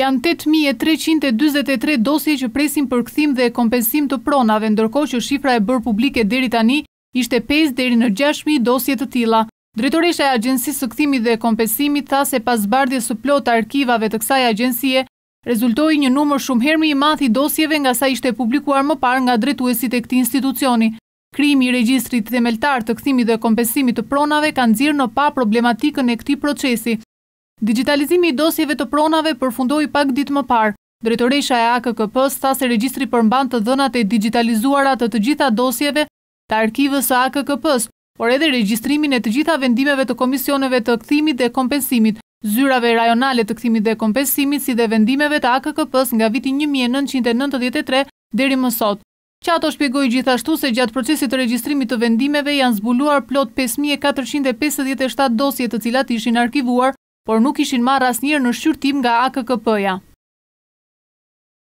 janë 8.323 dosje që presim për këthim dhe kompensim të pronave, ndërko që shifra e bërë publike deri tani ishte 5 deri në 6.000 dosje të tila. Dretoresha e agjensisë së këthimi dhe kompensimi tha se pas bardje së plot arkivave të kësaj agjensie, rezultoi një numër shumë hermi i mathi dosjeve nga sa ishte publikuar më par nga dretuesit e këti institucioni. Krimi i registrit themeltar të këthimi dhe kompensimi të pronave kanë zirë në pa problematikën e këti procesi. Digitalizimi i dosjeve të pronave përfundoj pak ditë më parë. Drejtoresha e AKKP sta se registri përmban të dhënat e digitalizuarat të të gjitha dosjeve të arkivës e AKKP-s, por edhe registrimin e të gjitha vendimeve të komisioneve të këthimit dhe kompensimit, zyrave rajonale të këthimit dhe kompensimit si dhe vendimeve të AKKP-s nga viti 1993 deri mësot. Qato shpjegoj gjithashtu se gjatë procesit të registrimit të vendimeve janë zbuluar plot 5.457 dosje të cilat ishin arkivuar por nuk ishin marrë asnjëherë në shqyrtim nga AKKP-ja